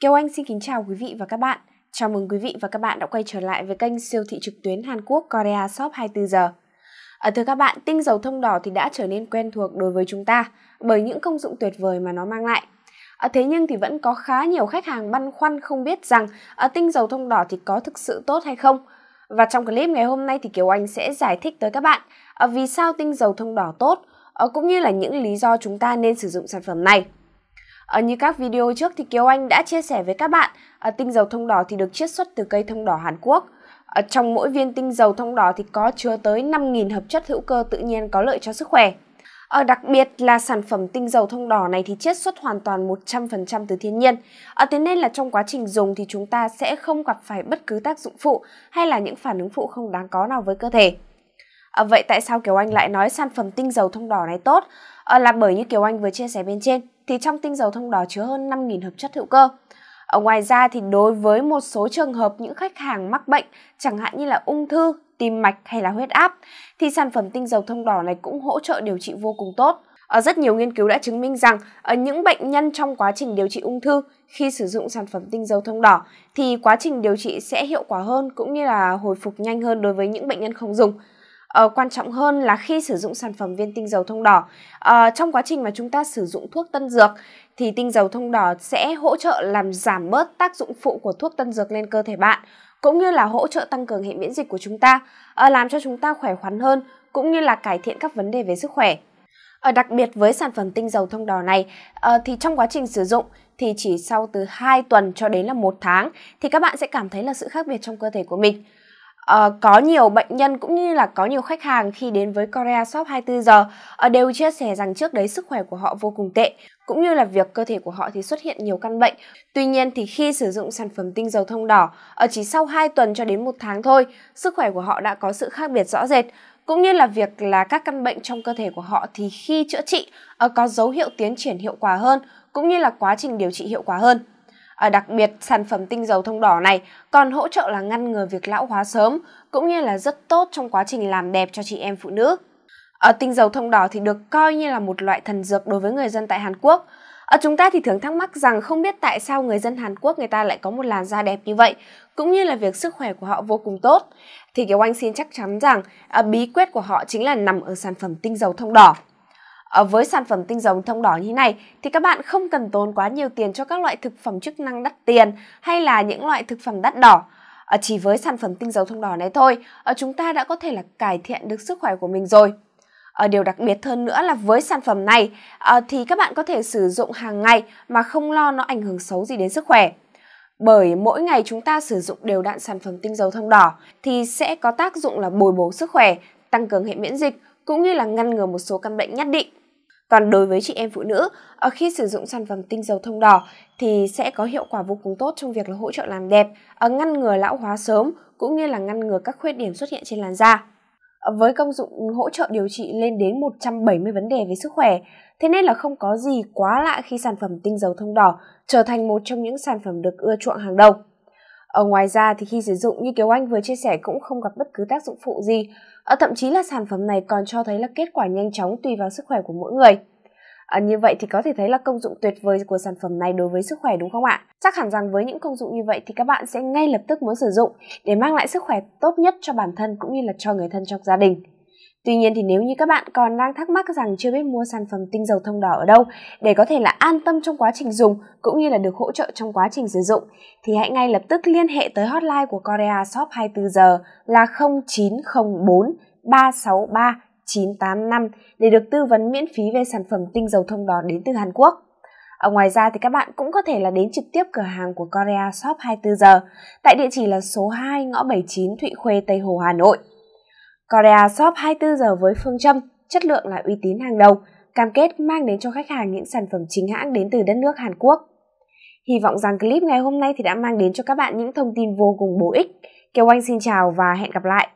Kiều Anh xin kính chào quý vị và các bạn. Chào mừng quý vị và các bạn đã quay trở lại với kênh siêu thị trực tuyến Hàn Quốc Korea Shop 24 giờ. Ở à, thưa các bạn, tinh dầu thông đỏ thì đã trở nên quen thuộc đối với chúng ta bởi những công dụng tuyệt vời mà nó mang lại. À, thế nhưng thì vẫn có khá nhiều khách hàng băn khoăn không biết rằng à, tinh dầu thông đỏ thì có thực sự tốt hay không. Và trong clip ngày hôm nay thì Kiều Anh sẽ giải thích tới các bạn à, vì sao tinh dầu thông đỏ tốt, à, cũng như là những lý do chúng ta nên sử dụng sản phẩm này. À, như các video trước thì Kiều Anh đã chia sẻ với các bạn, à, tinh dầu thông đỏ thì được chiết xuất từ cây thông đỏ Hàn Quốc. À, trong mỗi viên tinh dầu thông đỏ thì có chứa tới 5.000 hợp chất hữu cơ tự nhiên có lợi cho sức khỏe. Ở ờ, đặc biệt là sản phẩm tinh dầu thông đỏ này thì chiết xuất hoàn toàn 100% từ thiên nhiên. Ở thế nên là trong quá trình dùng thì chúng ta sẽ không gặp phải bất cứ tác dụng phụ hay là những phản ứng phụ không đáng có nào với cơ thể. À, vậy tại sao Kiều Anh lại nói sản phẩm tinh dầu thông đỏ này tốt? À, là bởi như Kiều Anh vừa chia sẻ bên trên, thì trong tinh dầu thông đỏ chứa hơn 5.000 hợp chất hữu cơ. Ở ngoài ra thì đối với một số trường hợp những khách hàng mắc bệnh chẳng hạn như là ung thư, tim mạch hay là huyết áp thì sản phẩm tinh dầu thông đỏ này cũng hỗ trợ điều trị vô cùng tốt. Ở rất nhiều nghiên cứu đã chứng minh rằng ở những bệnh nhân trong quá trình điều trị ung thư khi sử dụng sản phẩm tinh dầu thông đỏ thì quá trình điều trị sẽ hiệu quả hơn cũng như là hồi phục nhanh hơn đối với những bệnh nhân không dùng uh, quan trọng hơn là khi sử dụng sản phẩm viên tinh dầu thông đỏ uh, trong quá trình mà chúng ta sử dụng thuốc tân dược thì tinh dầu thông đỏ sẽ hỗ trợ làm giảm bớt tác dụng phụ của thuốc tân dược lên cơ thể bạn cũng như là hỗ trợ tăng cường hệ miễn dịch của chúng ta uh, làm cho chúng ta khỏe khoắn hơn cũng như là cải thiện các vấn đề về sức khỏe ở đặc biệt với sản phẩm tinh dầu thông đỏ này uh, thì trong quá trình sử dụng thì chỉ sau từ 2 tuần cho đến là một tháng thì các bạn sẽ cảm thấy là sự khác biệt trong cơ thể của mình uh, có nhiều bệnh nhân cũng như là có nhiều khách hàng khi đến với Korea Shop 24 giờ uh, đều chia sẻ rằng trước đấy sức khỏe của họ vô cùng tệ cũng như là việc cơ thể của họ thì xuất hiện nhiều căn bệnh. Tuy nhiên thì khi sử dụng sản phẩm tinh dầu thông đỏ, ở ờ, chỉ sau 2 tuần cho đến 1 tháng thôi, sức khỏe của họ đã có sự khác biệt rõ rệt cũng như là việc là các căn bệnh trong cơ thể của họ thì khi chữa trị có dấu hiệu tiến triển hiệu quả hơn cũng như là quá trình điều trị hiệu quả hơn. Ở ờ, đặc biệt, sản phẩm tinh dầu thông đỏ này còn hỗ trợ là ngăn ngừa việc lão hóa sớm, cũng như là rất tốt trong quá trình làm đẹp cho chị em phụ nữ. Ở ờ, tinh dầu thông đỏ thì được coi như là một loại thần dược đối với người dân tại Hàn Quốc. Ở ờ, chúng ta thì thường thắc mắc rằng không biết tại sao người dân Hàn Quốc người ta lại có một làn da đẹp như vậy, cũng như là việc sức khỏe của họ vô cùng tốt. Thì Kiều Anh xin chắc chắn rằng bí quyết của họ chính là nằm ở sản phẩm tinh dầu thông đỏ. Ờ, với sản phẩm tinh dầu thông đỏ như này thì các bạn không cần tốn quá nhiều tiền cho các loại thực phẩm chức năng đắt tiền hay là những loại thực phẩm đắt đỏ. Ờ, chỉ với sản phẩm tinh dầu thông đỏ này thôi, ở ờ, chúng ta đã có thể là cải thiện được sức khỏe của mình rồi. Điều đặc biệt hơn nữa là với sản phẩm này thì các bạn có thể sử dụng hàng ngày mà không lo nó ảnh hưởng xấu gì đến sức khỏe. Bởi mỗi ngày chúng ta sử dụng đều đặn sản phẩm tinh dầu thông đỏ thì sẽ có tác dụng là bồi bổ sức khỏe, tăng cường hệ miễn dịch cũng như là ngăn ngừa một số căn bệnh nhất định. Còn đối với chị em phụ nữ, ở ờ, khi sử dụng sản phẩm tinh dầu thông đỏ thì sẽ có hiệu quả vô cùng tốt trong việc là hỗ trợ làm đẹp, ờ, ngăn ngừa lão hóa sớm cũng như là ngăn ngừa các khuyết điểm xuất hiện trên làn da. Ờ, với công dụng hỗ trợ điều trị lên đến 170 vấn đề về sức khỏe, thế nên là không có gì quá lạ khi sản phẩm tinh dầu thông đỏ trở thành một trong những sản phẩm được ưa chuộng hàng đầu. Ở ngoài ra thì khi sử dụng như Kiều Anh vừa chia sẻ cũng không gặp bất cứ tác dụng phụ gì, ở thậm chí là sản phẩm này còn cho thấy là kết quả nhanh chóng tùy vào sức khỏe của mỗi người. À, như vậy thì có thể thấy là công dụng tuyệt vời của sản phẩm này đối với sức khỏe đúng không ạ? Chắc hẳn rằng với những công dụng như vậy thì các bạn sẽ ngay lập tức muốn sử dụng để mang lại sức khỏe tốt nhất cho bản thân cũng như là cho người thân trong gia đình. Tuy nhiên thì nếu như các bạn còn đang thắc mắc rằng chưa biết mua sản phẩm tinh dầu thông đỏ ở đâu để có thể là an tâm trong quá trình dùng cũng như là được hỗ trợ trong quá trình sử dụng thì hãy ngay lập tức liên hệ tới hotline của Korea Shop 24 giờ là 0904 363 985 để được tư vấn miễn phí về sản phẩm tinh dầu thông đỏ đến từ Hàn Quốc. Ở ngoài ra thì các bạn cũng có thể là đến trực tiếp cửa hàng của Korea Shop 24 giờ tại địa chỉ là số 2 ngõ 79 Thụy Khuê Tây Hồ Hà Nội. Korea Shop 24 giờ với phương châm chất lượng là uy tín hàng đầu, cam kết mang đến cho khách hàng những sản phẩm chính hãng đến từ đất nước Hàn Quốc. Hy vọng rằng clip ngày hôm nay thì đã mang đến cho các bạn những thông tin vô cùng bổ ích. Kêu Anh xin chào và hẹn gặp lại.